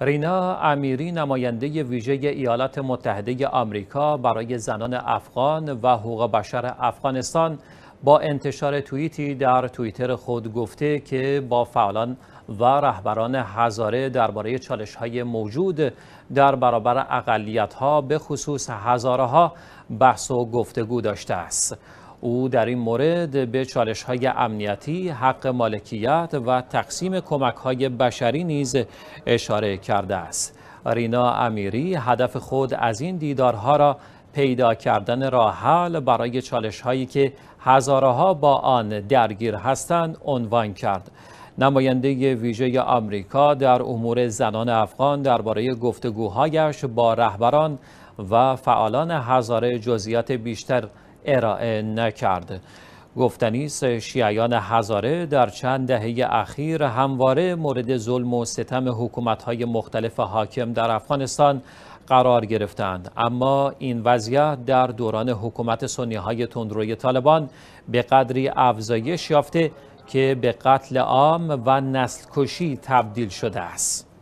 رینا امیری نماینده ویژه ایالات متحده آمریکا برای زنان افغان و حقوق بشر افغانستان با انتشار توییتی در توییتر خود گفته که با فعالان و رهبران هزاره درباره چالش های موجود در برابر اقلیت ها به خصوص هزاره ها بحث و گفتگو داشته است. او در این مورد به چالش های امنیتی، حق مالکیت و تقسیم کمک های بشری نیز اشاره کرده است. رینا امیری هدف خود از این دیدارها را پیدا کردن راه حل برای چالش هایی که هزارها با آن درگیر هستند عنوان کرد. نماینده ویژه آمریکا در امور زنان افغان درباره گفتگوهایش با رهبران و فعالان هزاره جزئیات بیشتر ارائه نکرد گفتنی شیعیان هزاره در چند دهه اخیر همواره مورد ظلم و ستم حکومت‌های مختلف حاکم در افغانستان قرار گرفتند اما این وضعیت در دوران حکومت سنی های تندروی طالبان به قدری افزایش یافته که به قتل عام و نسل کشی تبدیل شده است